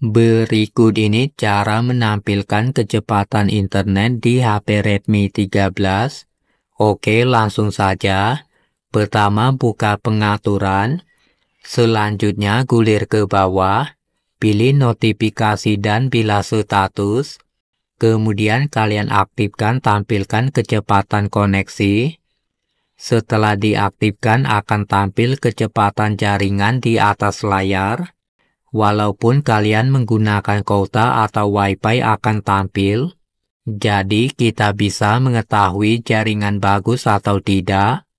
Berikut ini cara menampilkan kecepatan internet di HP Redmi 13. Oke, langsung saja. Pertama buka pengaturan. Selanjutnya gulir ke bawah. Pilih notifikasi dan bila status. Kemudian kalian aktifkan tampilkan kecepatan koneksi. Setelah diaktifkan akan tampil kecepatan jaringan di atas layar. Walaupun kalian menggunakan kota atau wifi akan tampil, jadi kita bisa mengetahui jaringan bagus atau tidak